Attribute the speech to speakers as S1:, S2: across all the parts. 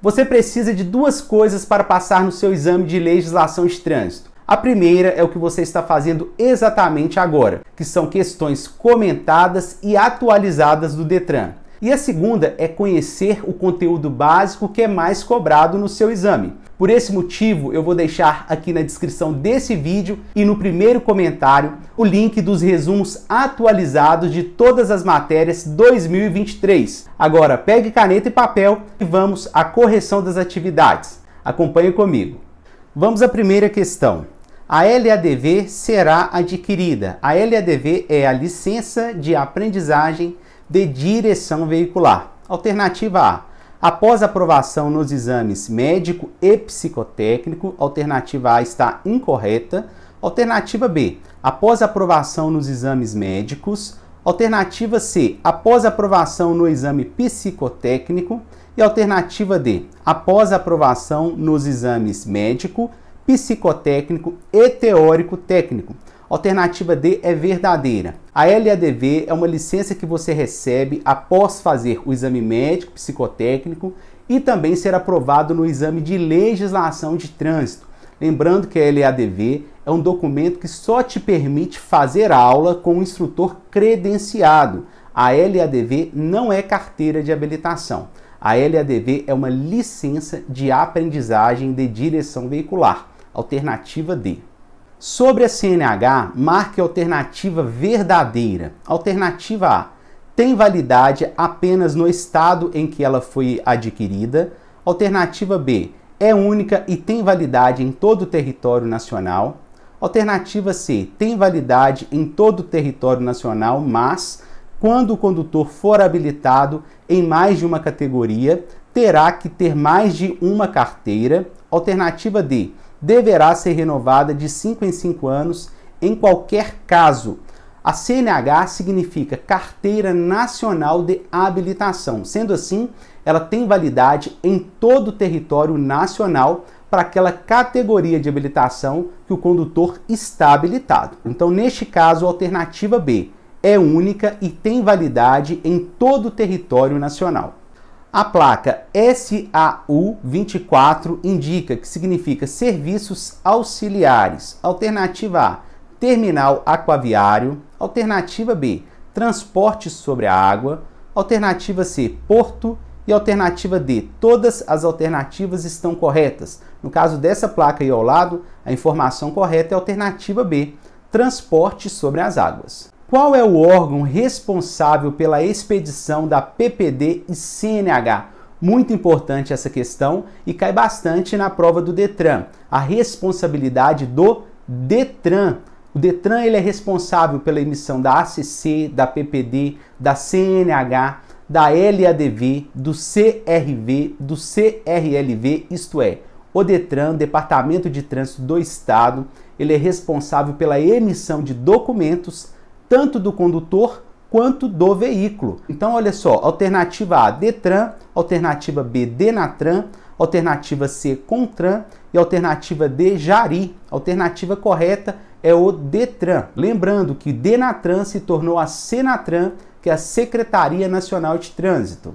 S1: Você precisa de duas coisas para passar no seu exame de legislação de trânsito. A primeira é o que você está fazendo exatamente agora, que são questões comentadas e atualizadas do Detran. E a segunda é conhecer o conteúdo básico que é mais cobrado no seu exame. Por esse motivo, eu vou deixar aqui na descrição desse vídeo e no primeiro comentário o link dos resumos atualizados de todas as matérias 2023. Agora, pegue caneta e papel e vamos à correção das atividades. Acompanhe comigo. Vamos à primeira questão. A LADV será adquirida. A LADV é a licença de aprendizagem de direção veicular. Alternativa A. Após aprovação nos exames médico e psicotécnico, alternativa A está incorreta. Alternativa B. Após aprovação nos exames médicos. Alternativa C. Após aprovação no exame psicotécnico. E alternativa D. Após aprovação nos exames médico, psicotécnico e teórico-técnico. Alternativa D é verdadeira. A LADV é uma licença que você recebe após fazer o exame médico psicotécnico e também ser aprovado no exame de legislação de trânsito. Lembrando que a LADV é um documento que só te permite fazer aula com um instrutor credenciado. A LADV não é carteira de habilitação. A LADV é uma licença de aprendizagem de direção veicular, alternativa D. Sobre a CNH, marque alternativa verdadeira. Alternativa A tem validade apenas no estado em que ela foi adquirida. Alternativa B é única e tem validade em todo o território nacional. Alternativa C tem validade em todo o território nacional, mas quando o condutor for habilitado em mais de uma categoria, terá que ter mais de uma carteira. Alternativa D deverá ser renovada de 5 em 5 anos em qualquer caso. A CNH significa Carteira Nacional de Habilitação. Sendo assim, ela tem validade em todo o território nacional para aquela categoria de habilitação que o condutor está habilitado. Então, neste caso, a alternativa B é única e tem validade em todo o território nacional. A placa SAU24 indica que significa serviços auxiliares. Alternativa A, terminal aquaviário. Alternativa B, transporte sobre a água. Alternativa C, porto. E alternativa D, todas as alternativas estão corretas. No caso dessa placa aí ao lado, a informação correta é a alternativa B, transporte sobre as águas. Qual é o órgão responsável pela expedição da PPD e CNH? Muito importante essa questão e cai bastante na prova do Detran. A responsabilidade do Detran. O Detran ele é responsável pela emissão da ACC, da PPD, da CNH, da LADV, do CRV, do CRLV, isto é, o Detran, Departamento de Trânsito do Estado, ele é responsável pela emissão de documentos tanto do condutor quanto do veículo. Então, olha só, alternativa A, Detran, alternativa B, Denatran, alternativa C, Contran e alternativa D, Jari. Alternativa correta é o Detran. Lembrando que Denatran se tornou a Senatran, que é a Secretaria Nacional de Trânsito.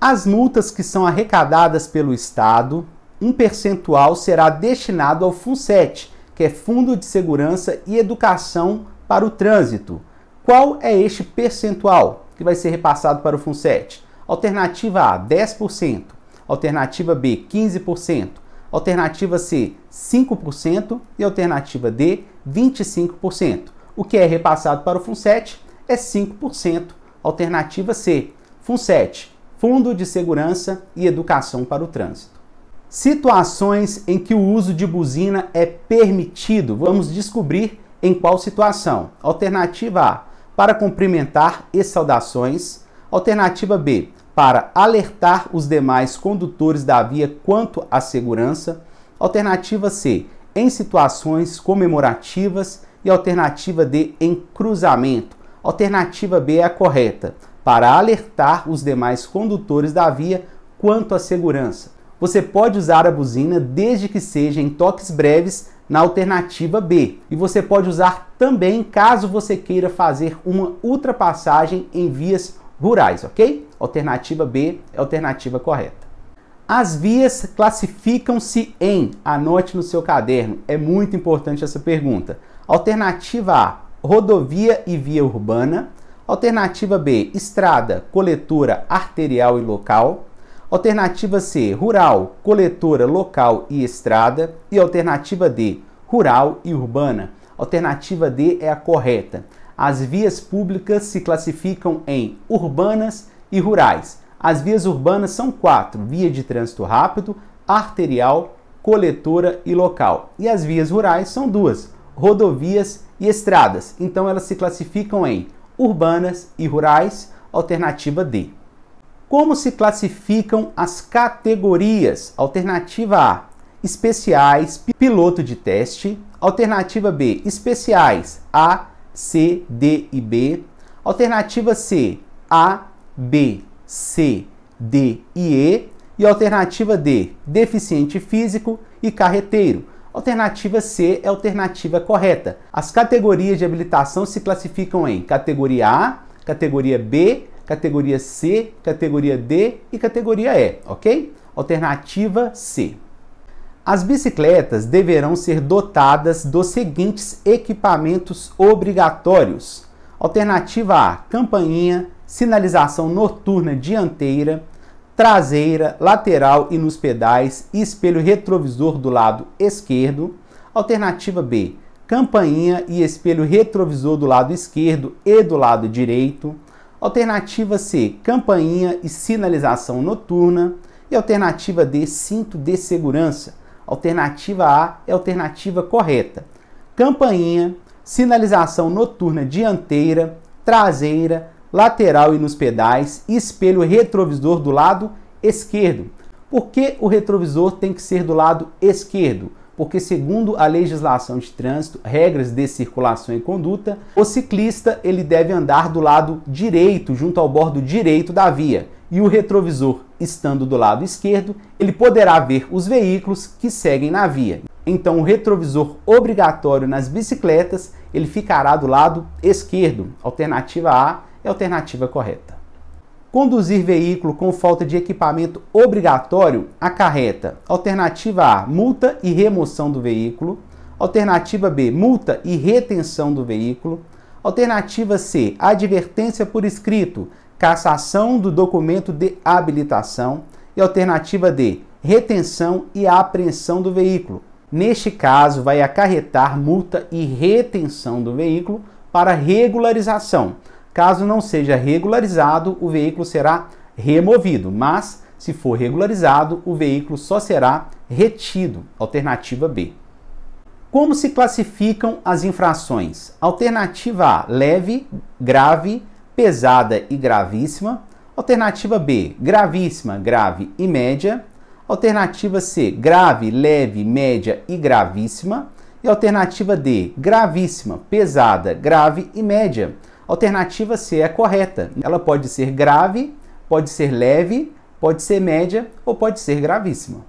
S1: As multas que são arrecadadas pelo Estado, um percentual será destinado ao FUNSET, que é Fundo de Segurança e Educação para o trânsito. Qual é este percentual que vai ser repassado para o FUNSET? Alternativa A, 10%. Alternativa B, 15%. Alternativa C, 5%. E alternativa D, 25%. O que é repassado para o FUNSET é 5%. Alternativa C, FUNSET, Fundo de Segurança e Educação para o Trânsito. Situações em que o uso de buzina é permitido. Vamos descobrir em qual situação? Alternativa A, para cumprimentar e saudações. Alternativa B, para alertar os demais condutores da via quanto à segurança. Alternativa C, em situações comemorativas. E alternativa D, em cruzamento. Alternativa B é a correta, para alertar os demais condutores da via quanto à segurança. Você pode usar a buzina desde que seja em toques breves na alternativa B. E você pode usar também caso você queira fazer uma ultrapassagem em vias rurais, ok? Alternativa B é a alternativa correta. As vias classificam-se em, anote no seu caderno, é muito importante essa pergunta. Alternativa A, rodovia e via urbana. Alternativa B, estrada, coletora arterial e local. Alternativa C, rural, coletora local e estrada. E alternativa D, rural e urbana. Alternativa D é a correta. As vias públicas se classificam em urbanas e rurais. As vias urbanas são quatro: via de trânsito rápido, arterial, coletora e local. E as vias rurais são duas: rodovias e estradas. Então elas se classificam em urbanas e rurais, alternativa D. Como se classificam as categorias? Alternativa A: especiais, piloto de teste. Alternativa B: especiais A, C, D e B. Alternativa C: A, B, C, D e E. E alternativa D: deficiente físico e carreteiro. Alternativa C é a alternativa correta. As categorias de habilitação se classificam em categoria A, categoria B, categoria C, categoria D e categoria E, ok? Alternativa C. As bicicletas deverão ser dotadas dos seguintes equipamentos obrigatórios: alternativa A, campainha, sinalização noturna dianteira, traseira, lateral e nos pedais, e espelho retrovisor do lado esquerdo. Alternativa B, campainha e espelho retrovisor do lado esquerdo e do lado direito. Alternativa C, campainha e sinalização noturna. E alternativa D, cinto de segurança. Alternativa A é a alternativa correta. Campainha, sinalização noturna dianteira, traseira, lateral e nos pedais, e espelho retrovisor do lado esquerdo. Por que o retrovisor tem que ser do lado esquerdo? porque, segundo a legislação de trânsito, regras de circulação e conduta, o ciclista ele deve andar do lado direito, junto ao bordo direito da via, e o retrovisor, estando do lado esquerdo, ele poderá ver os veículos que seguem na via. Então, o retrovisor obrigatório nas bicicletas ele ficará do lado esquerdo. Alternativa A é a alternativa correta. Conduzir veículo com falta de equipamento obrigatório acarreta: alternativa A, multa e remoção do veículo. Alternativa B, multa e retenção do veículo. Alternativa C, advertência por escrito, cassação do documento de habilitação. E alternativa D, retenção e apreensão do veículo. Neste caso, vai acarretar multa e retenção do veículo para regularização Caso não seja regularizado, o veículo será removido, mas se for regularizado, o veículo só será retido. Alternativa B. Como se classificam as infrações? Alternativa A: leve, grave, pesada e gravíssima. Alternativa B: gravíssima, grave e média. Alternativa C: grave, leve, média e gravíssima. E alternativa D: gravíssima, pesada, grave e média. Alternativa C é a correta. Ela pode ser grave, pode ser leve, pode ser média ou pode ser gravíssima.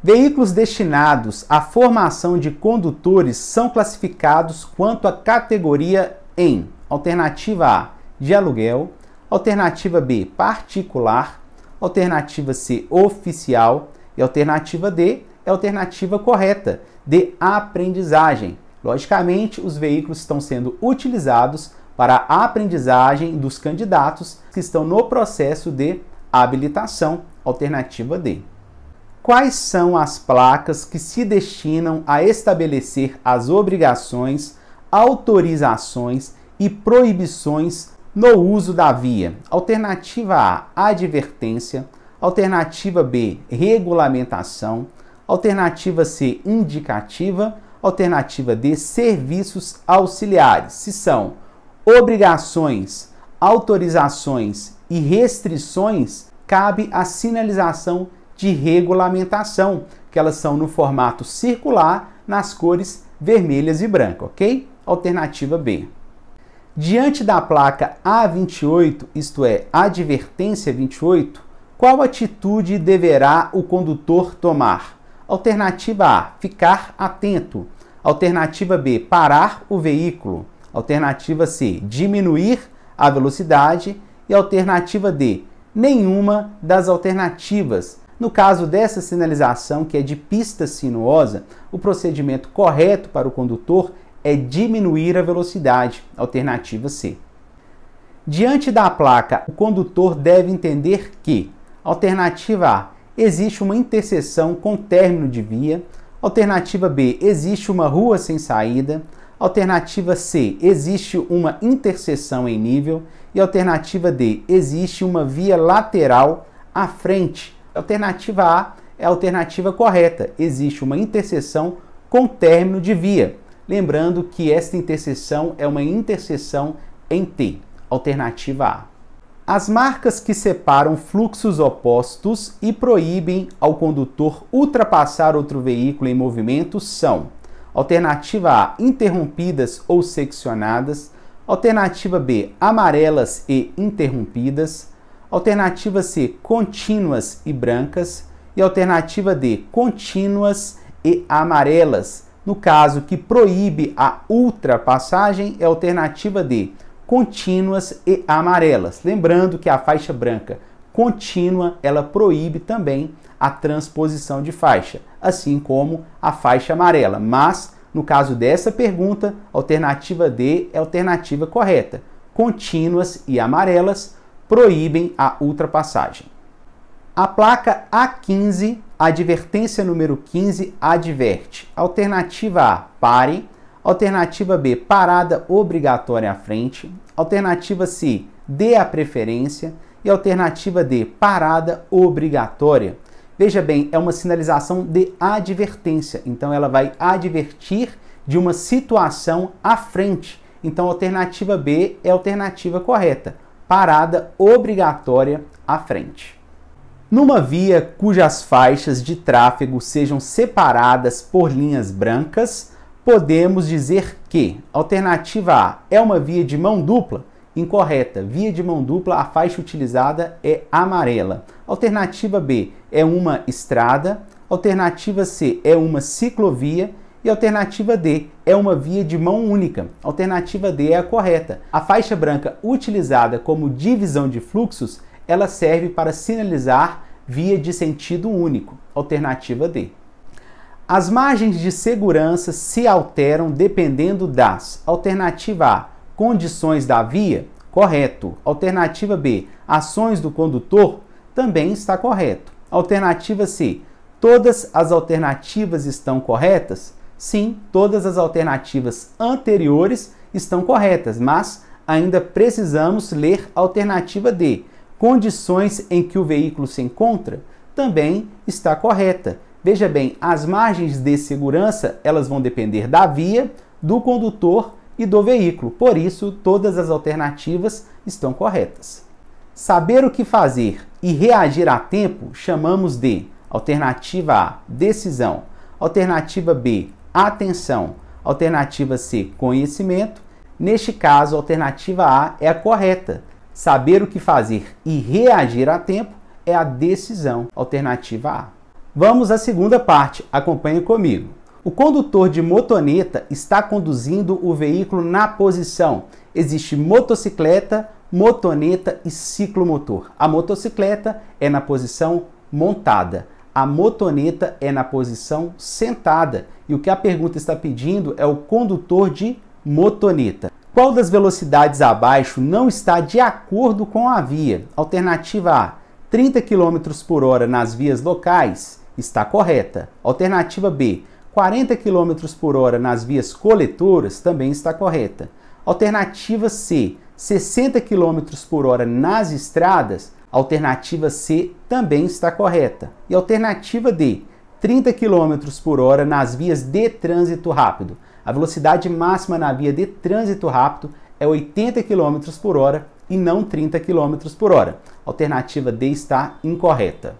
S1: Veículos destinados à formação de condutores são classificados quanto à categoria em alternativa A, de aluguel, alternativa B, particular, alternativa C, oficial e alternativa D é a alternativa correta de aprendizagem. Logicamente, os veículos estão sendo utilizados para a aprendizagem dos candidatos que estão no processo de habilitação, alternativa D. Quais são as placas que se destinam a estabelecer as obrigações, autorizações e proibições no uso da via? Alternativa A, advertência. Alternativa B, regulamentação. Alternativa C, indicativa. Alternativa D, serviços auxiliares. Se são obrigações, autorizações e restrições, cabe a sinalização de regulamentação, que elas são no formato circular, nas cores vermelhas e branca, ok? Alternativa B. Diante da placa A28, isto é, advertência 28, qual atitude deverá o condutor tomar? Alternativa A: ficar atento. Alternativa B: parar o veículo. Alternativa C, diminuir a velocidade. E alternativa D, nenhuma das alternativas. No caso dessa sinalização, que é de pista sinuosa, o procedimento correto para o condutor é diminuir a velocidade, alternativa C. Diante da placa, o condutor deve entender que, alternativa A, existe uma interseção com término de via, alternativa B, existe uma rua sem saída, Alternativa C, existe uma interseção em nível. E alternativa D, existe uma via lateral à frente. Alternativa A é a alternativa correta, existe uma interseção com término de via. Lembrando que esta interseção é uma interseção em T. Alternativa A. As marcas que separam fluxos opostos e proíbem ao condutor ultrapassar outro veículo em movimento são alternativa A, interrompidas ou seccionadas, alternativa B, amarelas e interrompidas, alternativa C, contínuas e brancas, e alternativa D, contínuas e amarelas. No caso que proíbe a ultrapassagem, é alternativa D, contínuas e amarelas. Lembrando que a faixa branca contínua, ela proíbe também a transposição de faixa assim como a faixa amarela. Mas, no caso dessa pergunta, alternativa D é a alternativa correta. Contínuas e amarelas proíbem a ultrapassagem. A placa A15, advertência número 15, adverte. Alternativa A, pare. Alternativa B, parada obrigatória à frente. Alternativa C, dê a preferência. E alternativa D, parada obrigatória. Veja bem, é uma sinalização de advertência, então ela vai advertir de uma situação à frente. Então a alternativa B é a alternativa correta. Parada obrigatória à frente. Numa via cujas faixas de tráfego sejam separadas por linhas brancas, podemos dizer que alternativa A é uma via de mão dupla? Incorreta. Via de mão dupla, a faixa utilizada é amarela. Alternativa B é uma estrada, alternativa C é uma ciclovia e alternativa D é uma via de mão única. Alternativa D é a correta. A faixa branca utilizada como divisão de fluxos, ela serve para sinalizar via de sentido único. Alternativa D. As margens de segurança se alteram dependendo das alternativa A, condições da via, correto. Alternativa B, ações do condutor, também está correto. Alternativa C. Todas as alternativas estão corretas? Sim, todas as alternativas anteriores estão corretas, mas ainda precisamos ler alternativa D. Condições em que o veículo se encontra também está correta. Veja bem, as margens de segurança, elas vão depender da via, do condutor e do veículo. Por isso, todas as alternativas estão corretas. Saber o que fazer e reagir a tempo chamamos de alternativa A, decisão, alternativa B, atenção, alternativa C, conhecimento. Neste caso, a alternativa A é a correta. Saber o que fazer e reagir a tempo é a decisão, alternativa A. Vamos à segunda parte, acompanhe comigo. O condutor de motoneta está conduzindo o veículo na posição. Existe motocicleta, motoneta e ciclomotor. A motocicleta é na posição montada. A motoneta é na posição sentada. E o que a pergunta está pedindo é o condutor de motoneta. Qual das velocidades abaixo não está de acordo com a via? Alternativa A, 30 km por hora nas vias locais, está correta. Alternativa B, 40 km por hora nas vias coletoras, também está correta. Alternativa C, 60 km por hora nas estradas, a alternativa C também está correta. E a alternativa D, 30 km por hora nas vias de trânsito rápido. A velocidade máxima na via de trânsito rápido é 80 km por hora e não 30 km por hora. A alternativa D está incorreta.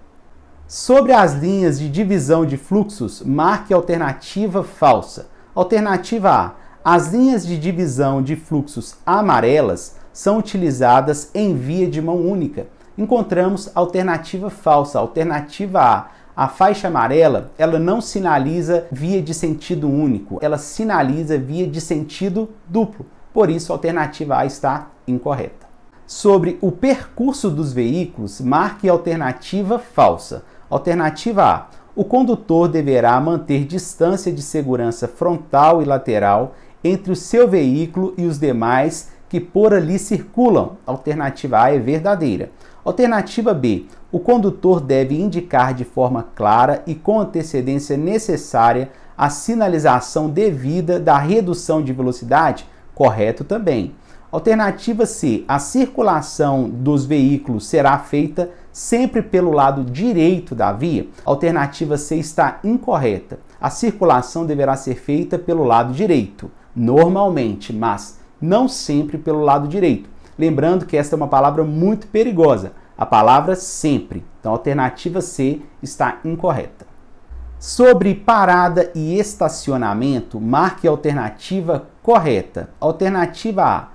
S1: Sobre as linhas de divisão de fluxos, marque a alternativa falsa. Alternativa A. As linhas de divisão de fluxos amarelas são utilizadas em via de mão única. Encontramos alternativa falsa, alternativa A. A faixa amarela, ela não sinaliza via de sentido único, ela sinaliza via de sentido duplo. Por isso, a alternativa A está incorreta. Sobre o percurso dos veículos, marque alternativa falsa. Alternativa A: o condutor deverá manter distância de segurança frontal e lateral entre o seu veículo e os demais que por ali circulam. Alternativa A é verdadeira. Alternativa B: o condutor deve indicar de forma clara e com antecedência necessária a sinalização devida da redução de velocidade, correto também. Alternativa C: a circulação dos veículos será feita sempre pelo lado direito da via. Alternativa C está incorreta. A circulação deverá ser feita pelo lado direito normalmente, mas não sempre pelo lado direito. Lembrando que esta é uma palavra muito perigosa, a palavra sempre. Então a alternativa C está incorreta. Sobre parada e estacionamento, marque a alternativa correta. Alternativa A.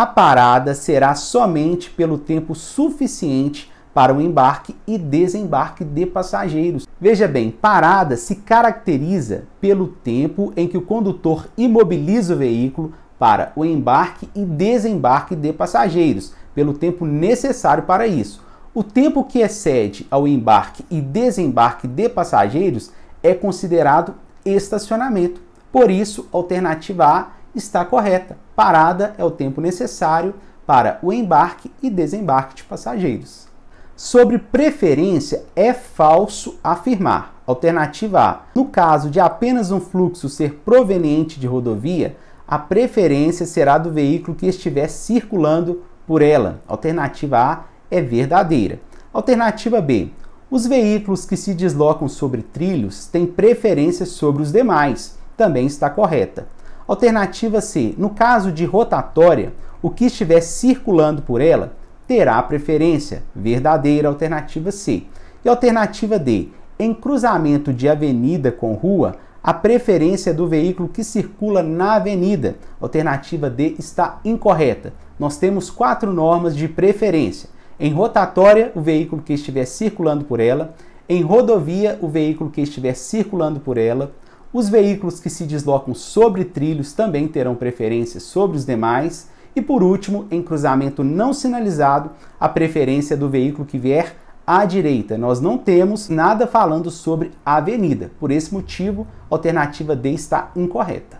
S1: A parada será somente pelo tempo suficiente para o embarque e desembarque de passageiros. Veja bem, parada se caracteriza pelo tempo em que o condutor imobiliza o veículo para o embarque e desembarque de passageiros, pelo tempo necessário para isso. O tempo que excede ao embarque e desembarque de passageiros é considerado estacionamento. Por isso, a alternativa A está correta. Parada é o tempo necessário para o embarque e desembarque de passageiros. Sobre preferência, é falso afirmar. Alternativa A. No caso de apenas um fluxo ser proveniente de rodovia, a preferência será do veículo que estiver circulando por ela. Alternativa A é verdadeira. Alternativa B. Os veículos que se deslocam sobre trilhos têm preferência sobre os demais. Também está correta. Alternativa C. No caso de rotatória, o que estiver circulando por ela terá preferência, verdadeira alternativa C. E alternativa D, em cruzamento de avenida com rua, a preferência é do veículo que circula na avenida. Alternativa D está incorreta. Nós temos quatro normas de preferência. Em rotatória, o veículo que estiver circulando por ela. Em rodovia, o veículo que estiver circulando por ela. Os veículos que se deslocam sobre trilhos também terão preferência sobre os demais. E por último, em cruzamento não sinalizado, a preferência do veículo que vier à direita. Nós não temos nada falando sobre a avenida. Por esse motivo, a alternativa D está incorreta.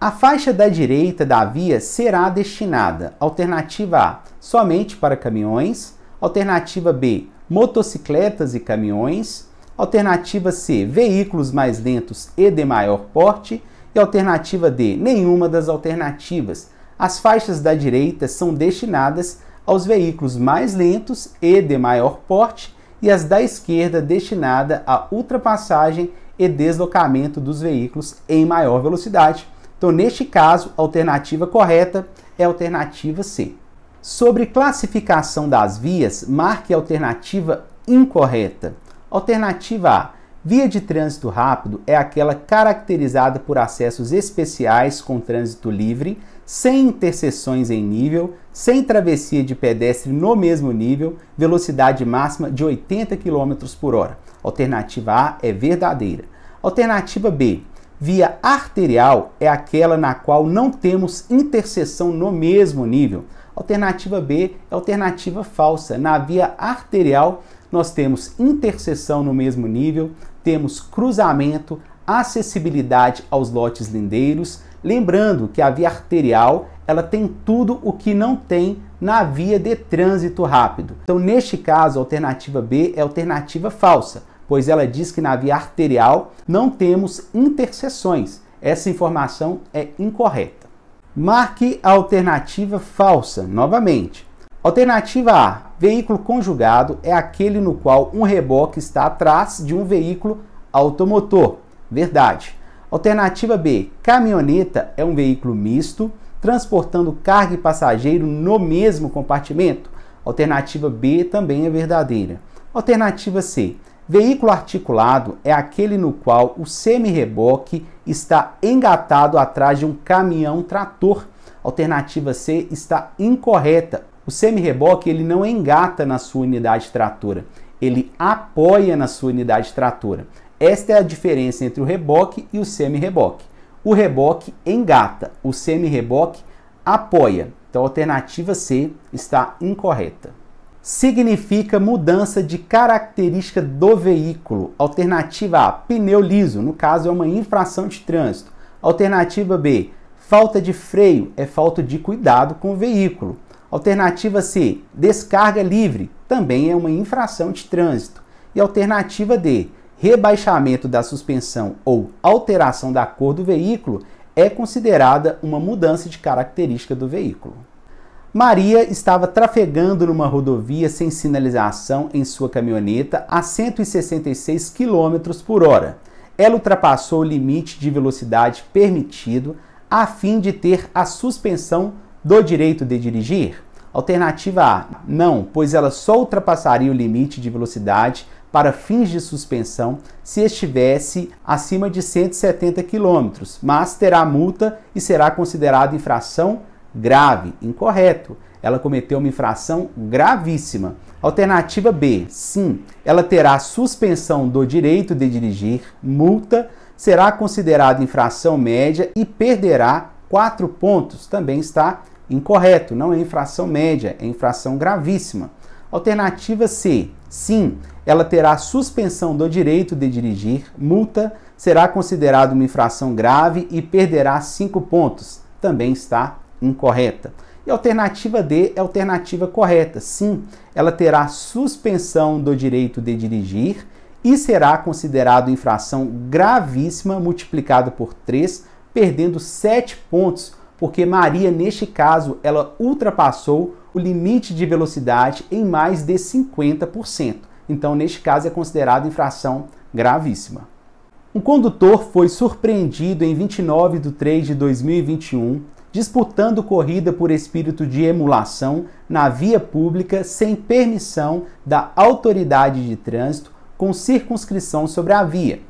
S1: A faixa da direita da via será destinada, alternativa A, somente para caminhões, alternativa B, motocicletas e caminhões, alternativa C, veículos mais lentos e de maior porte, e alternativa D, nenhuma das alternativas, as faixas da direita são destinadas aos veículos mais lentos e de maior porte, e as da esquerda destinada à ultrapassagem e deslocamento dos veículos em maior velocidade. Então, neste caso, a alternativa correta é a alternativa C. Sobre classificação das vias, marque a alternativa incorreta. Alternativa A Via de trânsito rápido é aquela caracterizada por acessos especiais com trânsito livre, sem interseções em nível, sem travessia de pedestre no mesmo nível, velocidade máxima de 80 km por hora. Alternativa A é verdadeira. Alternativa B. Via arterial é aquela na qual não temos interseção no mesmo nível. Alternativa B é alternativa falsa. Na via arterial nós temos interseção no mesmo nível, temos cruzamento, acessibilidade aos lotes lindeiros, lembrando que a via arterial ela tem tudo o que não tem na via de trânsito rápido. Então, neste caso, a alternativa B é alternativa falsa, pois ela diz que na via arterial não temos interseções. Essa informação é incorreta. Marque a alternativa falsa novamente Alternativa A: veículo conjugado é aquele no qual um reboque está atrás de um veículo automotor. Verdade. Alternativa B: caminhoneta é um veículo misto transportando carga e passageiro no mesmo compartimento. Alternativa B também é verdadeira. Alternativa C: veículo articulado é aquele no qual o semi-reboque está engatado atrás de um caminhão trator. Alternativa C está incorreta. O semi-reboque ele não engata na sua unidade tratora, ele apoia na sua unidade tratora. Esta é a diferença entre o reboque e o semi-reboque. O reboque engata, o semi-reboque apoia. Então a alternativa C está incorreta. Significa mudança de característica do veículo. Alternativa A, pneu liso, no caso é uma infração de trânsito. Alternativa B, falta de freio, é falta de cuidado com o veículo. Alternativa C, descarga livre, também é uma infração de trânsito. E alternativa D, rebaixamento da suspensão ou alteração da cor do veículo é considerada uma mudança de característica do veículo. Maria estava trafegando numa rodovia sem sinalização em sua caminhoneta a 166 km por hora. Ela ultrapassou o limite de velocidade permitido a fim de ter a suspensão do direito de dirigir? Alternativa A: não, pois ela só ultrapassaria o limite de velocidade para fins de suspensão se estivesse acima de 170 km, mas terá multa e será considerado infração grave. Incorreto. Ela cometeu uma infração gravíssima. Alternativa B: sim, ela terá suspensão do direito de dirigir, multa, será considerada infração média e perderá 4 pontos. Também está Incorreto, não é infração média, é infração gravíssima. Alternativa C. Sim, ela terá suspensão do direito de dirigir, multa, será considerada uma infração grave e perderá 5 pontos. Também está incorreta. E alternativa D é alternativa correta. Sim, ela terá suspensão do direito de dirigir e será considerado infração gravíssima multiplicada por 3, perdendo 7 pontos porque Maria, neste caso, ela ultrapassou o limite de velocidade em mais de 50%. Então, neste caso, é considerado infração gravíssima. Um condutor foi surpreendido em 29 de 3 de 2021 disputando corrida por espírito de emulação na via pública sem permissão da autoridade de trânsito com circunscrição sobre a via,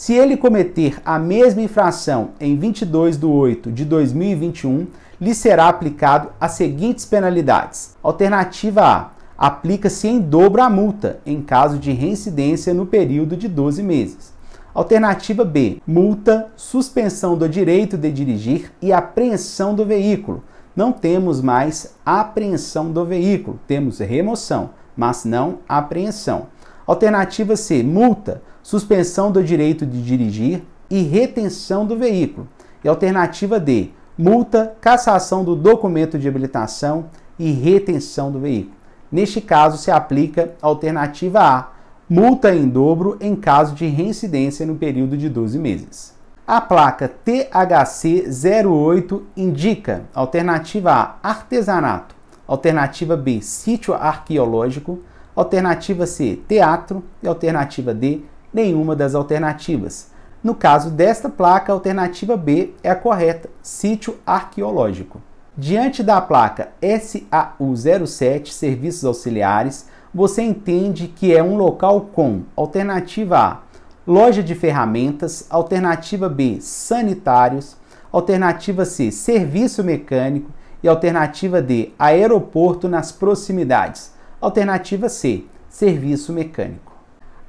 S1: se ele cometer a mesma infração em 22 de 8 de 2021, lhe será aplicado as seguintes penalidades. Alternativa A. Aplica-se em dobro a multa em caso de reincidência no período de 12 meses. Alternativa B: multa, suspensão do direito de dirigir e apreensão do veículo. Não temos mais apreensão do veículo, temos remoção, mas não apreensão. Alternativa C: multa, suspensão do direito de dirigir e retenção do veículo. E alternativa D: multa, cassação do documento de habilitação e retenção do veículo. Neste caso, se aplica a alternativa A: multa em dobro em caso de reincidência no período de 12 meses. A placa THC08 indica alternativa A: artesanato, alternativa B: sítio arqueológico, alternativa C, teatro, e alternativa D, nenhuma das alternativas. No caso desta placa, a alternativa B é a correta, sítio arqueológico. Diante da placa SAU07 Serviços Auxiliares, você entende que é um local com alternativa A, loja de ferramentas, alternativa B, sanitários, alternativa C, serviço mecânico e alternativa D, aeroporto nas proximidades. Alternativa C, serviço mecânico.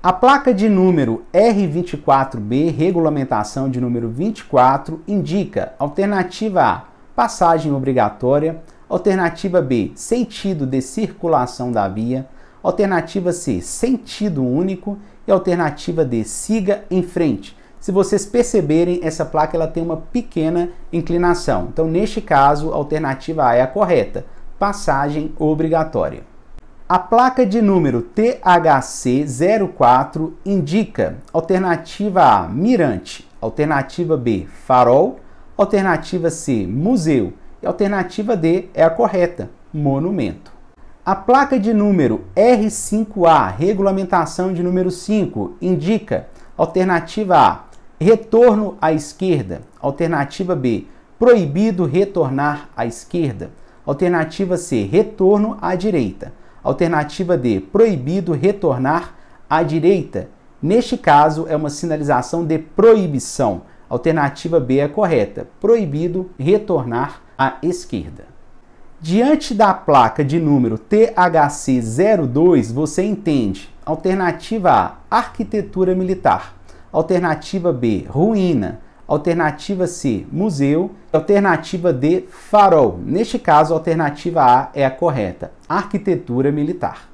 S1: A placa de número R24B, regulamentação de número 24, indica alternativa A, passagem obrigatória, alternativa B, sentido de circulação da via, alternativa C, sentido único e alternativa D, siga em frente. Se vocês perceberem, essa placa ela tem uma pequena inclinação. Então, neste caso, a alternativa A é a correta, passagem obrigatória. A placa de número THC04 indica alternativa A, mirante, alternativa B, farol, alternativa C, museu e alternativa D é a correta, monumento. A placa de número R5A, regulamentação de número 5, indica alternativa A, retorno à esquerda, alternativa B, proibido retornar à esquerda, alternativa C, retorno à direita. Alternativa D, proibido retornar à direita. Neste caso, é uma sinalização de proibição. Alternativa B é correta, proibido retornar à esquerda. Diante da placa de número THC02, você entende alternativa A, arquitetura militar, alternativa B, ruína, alternativa C, museu, alternativa D, farol. Neste caso, a alternativa A é a correta, arquitetura militar.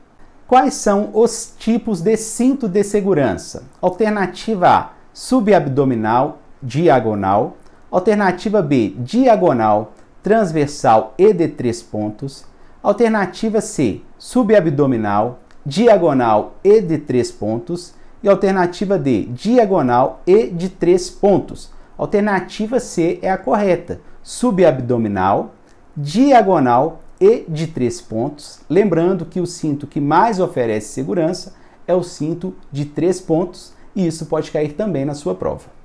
S1: Quais são os tipos de cinto de segurança? Alternativa A, subabdominal, diagonal. Alternativa B, diagonal, transversal e de três pontos. Alternativa C, subabdominal, diagonal e de três pontos. E alternativa D, diagonal e de três pontos. Alternativa C é a correta: subabdominal, diagonal e de três pontos. Lembrando que o cinto que mais oferece segurança é o cinto de três pontos e isso pode cair também na sua prova.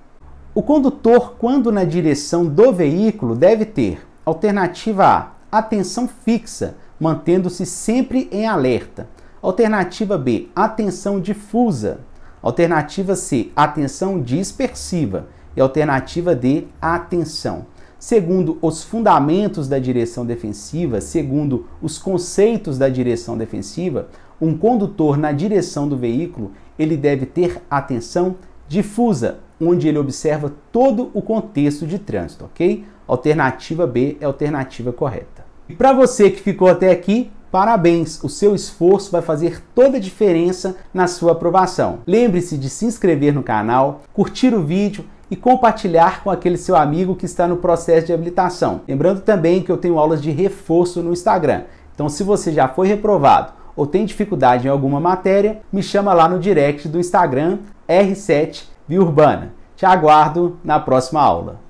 S1: O condutor, quando na direção do veículo, deve ter alternativa A, atenção fixa, mantendo-se sempre em alerta. Alternativa B, atenção difusa. Alternativa C, atenção dispersiva, e alternativa D, atenção. Segundo os fundamentos da direção defensiva, segundo os conceitos da direção defensiva, um condutor na direção do veículo, ele deve ter atenção difusa, onde ele observa todo o contexto de trânsito, ok? Alternativa B é a alternativa correta. E para você que ficou até aqui, Parabéns, o seu esforço vai fazer toda a diferença na sua aprovação. Lembre-se de se inscrever no canal, curtir o vídeo, e compartilhar com aquele seu amigo que está no processo de habilitação. Lembrando também que eu tenho aulas de reforço no Instagram. Então, se você já foi reprovado ou tem dificuldade em alguma matéria, me chama lá no direct do Instagram R7 Viurbana. Te aguardo na próxima aula.